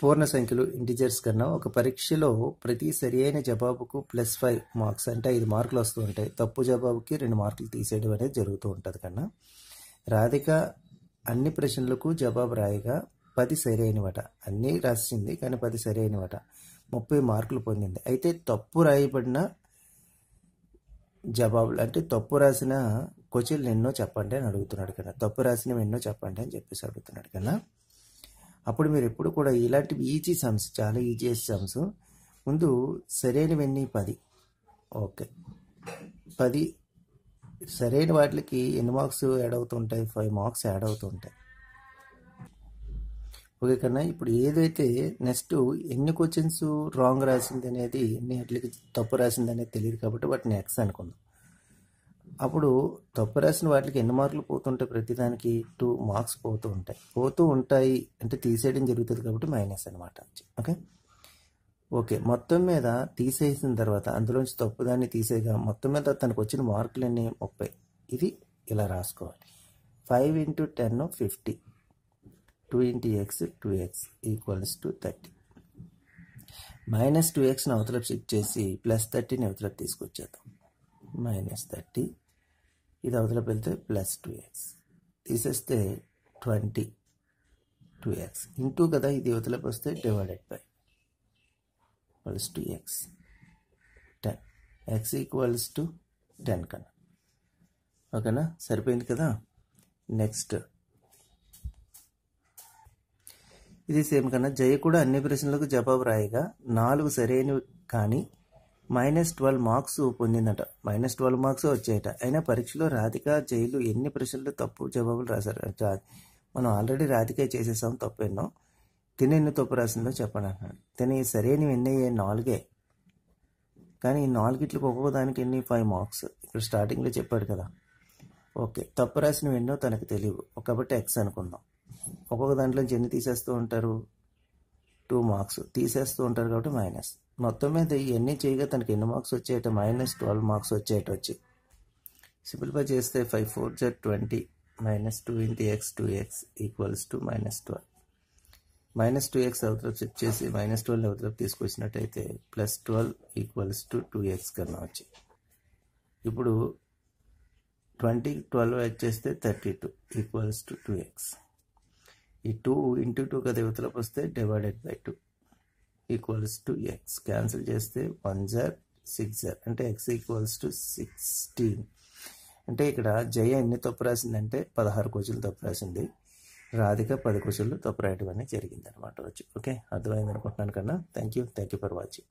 పూర్ణ సంఖ్యలు ఇంటిజర్స్ కన్నా ఒక పరీక్షలో ప్రతి సరియైన జవాబుకు ప్లస్ ఫైవ్ మార్క్స్ అంటే ఐదు మార్కులు వస్తూ ఉంటాయి తప్పు జవాబుకి రెండు మార్కులు తీసేయడం అనేది జరుగుతూ ఉంటుంది కన్నా రాధిక అన్ని ప్రశ్నలకు జవాబు రాయగా పది సరైనవట అన్నీ రాసింది కానీ పది సరైనవట ముప్పై మార్కులు పొందింది అయితే తప్పు రాయబడిన జవాబులు అంటే తప్పు రాసిన క్వశ్చన్లు ఎన్నో చెప్పండి అని అడుగుతున్నాడు కన్నా తప్పు రాసినవి ఎన్నో చెప్పండి అని చెప్పేసి అడుగుతున్నాడు కన్నా అప్పుడు మీరు ఎప్పుడు కూడా ఇలాంటివి ఈజీ e సమ్స్ చాలా ఈజీ e సమ్స్ ముందు సరైనవన్నీ పది ఓకే పది సరైన వాటికి ఎన్ని మార్క్స్ యాడ్ అవుతుంటాయి ఫైవ్ మార్క్స్ యాడ్ అవుతుంటాయి ఓకే కన్నా ఇప్పుడు ఏదైతే నెక్స్ట్ ఎన్ని క్వశ్చన్స్ రాంగ్ రాసింది అనేది ఎన్ని వాటికి తప్పు రాసింది అనేది తెలియదు కాబట్టి వాటిని ఎక్స్ అనుకుందాం అప్పుడు తప్పు రాసిన వాటికి ఎన్ని మార్కులు పోతుంటాయి ప్రతిదానికి టూ మార్క్స్ పోతూ ఉంటాయి పోతూ ఉంటాయి అంటే తీసేయడం జరుగుతుంది కాబట్టి మైనస్ అనమాట ఓకే ఓకే మొత్తం మీద తీసేసిన తర్వాత అందులోంచి తప్పుదాన్ని తీసేగా మొత్తం మీద తనకు వచ్చిన మార్కులన్నీ ముప్పై ఇది ఇలా రాసుకోవాలి five into ten fifty two into X two X equals to thirty minus two ఎక్స్ని అవతల షిఫ్ట్ చేసి ప్లస్ థర్టీని అవతల తీసుకొచ్చేద్దాం మైనస్ థర్టీ ఇది అవతల పెడితే ప్లస్ టూ ఎక్స్ తీసేస్తే ట్వంటీ టూ ఎక్స్ ఇంటూ కదా ఇది యువతలకు వస్తే divided by plus two X ten X equals to ten కన్నా ఓకేనా సరిపోయింది కదా నెక్స్ట్ ఇది సేమ్ కన్నా జయ కూడా అన్ని ప్రశ్నలకు జవాబు రాయగా నాలుగు సరైనవి కానీ మైనస్ ట్వెల్వ్ మార్క్స్ పొందిందట మైనస్ ట్వెల్వ్ మార్క్స్ వచ్చాయట అయినా పరీక్షలో రాధిక జైలు ఎన్ని ప్రశ్నలు తప్పు జవాబులు రాశారు మనం ఆల్రెడీ రాధిక చేసేసాం తప్పు ఎన్నో తిని ఎన్ని తప్పు రాసిందో చెప్పండి అన్నాడు తిని సరైన ఎన్నయ్యే నాలుగే కానీ ఈ నాలుగిట్లకి ఒక్కొక్క దానికి ఎన్ని ఫైవ్ మార్క్స్ ఇక్కడ స్టార్టింగ్లో చెప్పాడు కదా ఓకే తప్పు రాసినవి ఎన్నో తనకు తెలియవు కాబట్టి ఎక్స్ అనుకుందాం ఒక్కొక్క దాంట్లో ఎన్ని తీసేస్తూ ఉంటారు టూ మార్క్స్ తీసేస్తూ ఉంటారు కాబట్టి మైనస్ మొత్తం మీద ఇవన్నీ చేయగా తనకి ఎన్ని మార్క్స్ వచ్చేట మైనస్ ట్వెల్వ్ మార్క్స్ వచ్చేట వచ్చి సింపుల్గా చేస్తే five four Z twenty minus two into x two X equals to minus twelve minus two x అవతల చెక్ చేసి మైనస్ ట్వెల్వ్ అవతల తీసుకొచ్చినట్టయితే plus twelve equals to two x కన్నా వచ్చి ఇప్పుడు ట్వంటీ ట్వెల్వ్ యాడ్ చేస్తే thirty two equals to two x ఈ two into two కదివతలకు వస్తే divided by two equals to x cancel చేస్తే వన్ జార్ సిక్స్ జార్ అంటే ఎక్స్ ఈక్వల్స్ టు సిక్స్టీన్ అంటే ఇక్కడ జయ ఎన్ని తప్పు రాసిందంటే పదహారు కోచులు తప్పు రాసింది రాధిక పది కోచులు తప్పు రాయటం అనేది జరిగింది అనమాట వచ్చి ఓకే అర్థమైంది అనుకుంటున్నాను కన్నా thank you thank you for watching